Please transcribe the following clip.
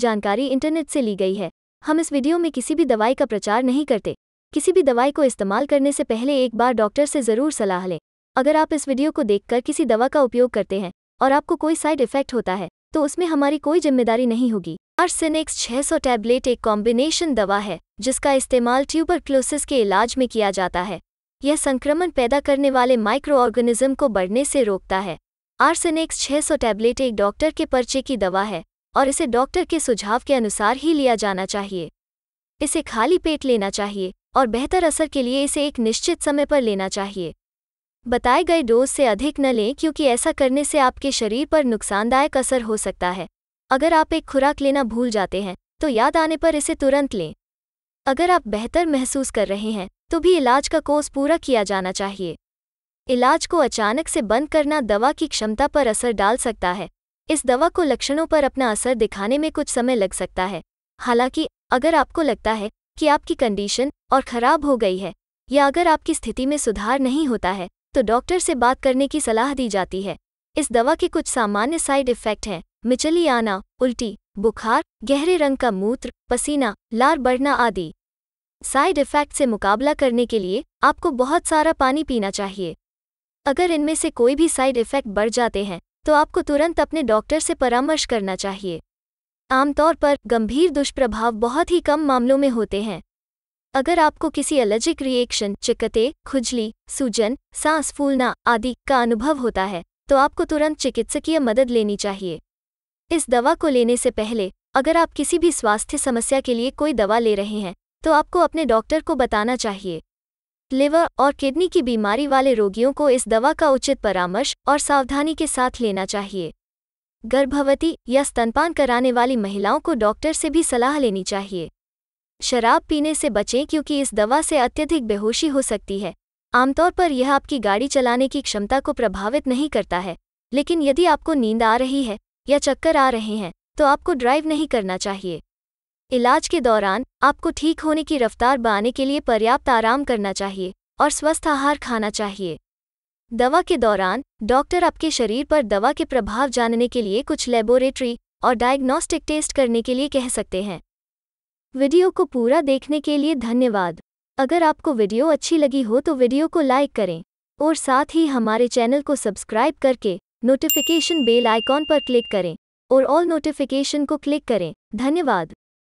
जानकारी इंटरनेट से ली गई है हम इस वीडियो में किसी भी दवाई का प्रचार नहीं करते किसी भी दवाई को इस्तेमाल करने से पहले एक बार डॉक्टर से ज़रूर सलाह लें अगर आप इस वीडियो को देखकर किसी दवा का उपयोग करते हैं और आपको कोई साइड इफेक्ट होता है तो उसमें हमारी कोई जिम्मेदारी नहीं होगी आर्सेनिक्स 600 टैबलेट एक कॉम्बिनेशन दवा है जिसका इस्तेमाल ट्यूबर क्लोसिस के इलाज में किया जाता है यह संक्रमण पैदा करने वाले माइक्रो ऑर्गेनिज्म को बढ़ने से रोकता है आर्सेनिक्स 600 टैबलेट एक डॉक्टर के पर्चे की दवा है और इसे डॉक्टर के सुझाव के अनुसार ही लिया जाना चाहिए इसे खाली पेट लेना चाहिए और बेहतर असर के लिए इसे एक निश्चित समय पर लेना चाहिए बताए गए डोज से अधिक न लें क्योंकि ऐसा करने से आपके शरीर पर नुकसानदायक असर हो सकता है अगर आप एक खुराक लेना भूल जाते हैं तो याद आने पर इसे तुरंत लें अगर आप बेहतर महसूस कर रहे हैं तो भी इलाज का कोर्स पूरा किया जाना चाहिए इलाज को अचानक से बंद करना दवा की क्षमता पर असर डाल सकता है इस दवा को लक्षणों पर अपना असर दिखाने में कुछ समय लग सकता है हालांकि अगर आपको लगता है कि आपकी कंडीशन और खराब हो गई है या अगर आपकी स्थिति में सुधार नहीं होता है तो डॉक्टर से बात करने की सलाह दी जाती है इस दवा के कुछ सामान्य साइड इफेक्ट हैं मिचली आना उल्टी बुखार गहरे रंग का मूत्र पसीना लार बढ़ना आदि साइड इफेक्ट से मुकाबला करने के लिए आपको बहुत सारा पानी पीना चाहिए अगर इनमें से कोई भी साइड इफेक्ट बढ़ जाते हैं तो आपको तुरंत अपने डॉक्टर से परामर्श करना चाहिए आमतौर पर गंभीर दुष्प्रभाव बहुत ही कम मामलों में होते हैं अगर आपको किसी एलर्जिक रिएक्शन चिकते खुजली सूजन सांस फूलना आदि का अनुभव होता है तो आपको तुरंत चिकित्सकीय मदद लेनी चाहिए इस दवा को लेने से पहले अगर आप किसी भी स्वास्थ्य समस्या के लिए कोई दवा ले रहे हैं तो आपको अपने डॉक्टर को बताना चाहिए लिवर और किडनी की बीमारी वाले रोगियों को इस दवा का उचित परामर्श और सावधानी के साथ लेना चाहिए गर्भवती या स्तनपान कराने वाली महिलाओं को डॉक्टर से भी सलाह लेनी चाहिए शराब पीने से बचें क्योंकि इस दवा से अत्यधिक बेहोशी हो सकती है आमतौर पर यह आपकी गाड़ी चलाने की क्षमता को प्रभावित नहीं करता है लेकिन यदि आपको नींद आ रही है या चक्कर आ रहे हैं तो आपको ड्राइव नहीं करना चाहिए इलाज के दौरान आपको ठीक होने की रफ्तार बढ़ाने के लिए पर्याप्त आराम करना चाहिए और स्वस्थ आहार खाना चाहिए दवा के दौरान डॉक्टर आपके शरीर पर दवा के प्रभाव जानने के लिए कुछ लेबोरेटरी और डायग्नोस्टिक टेस्ट करने के लिए कह सकते हैं वीडियो को पूरा देखने के लिए धन्यवाद अगर आपको वीडियो अच्छी लगी हो तो वीडियो को लाइक करें और साथ ही हमारे चैनल को सब्सक्राइब करके नोटिफिकेशन बेल आइकॉन पर क्लिक करें और ऑल नोटिफिकेशन को क्लिक करें धन्यवाद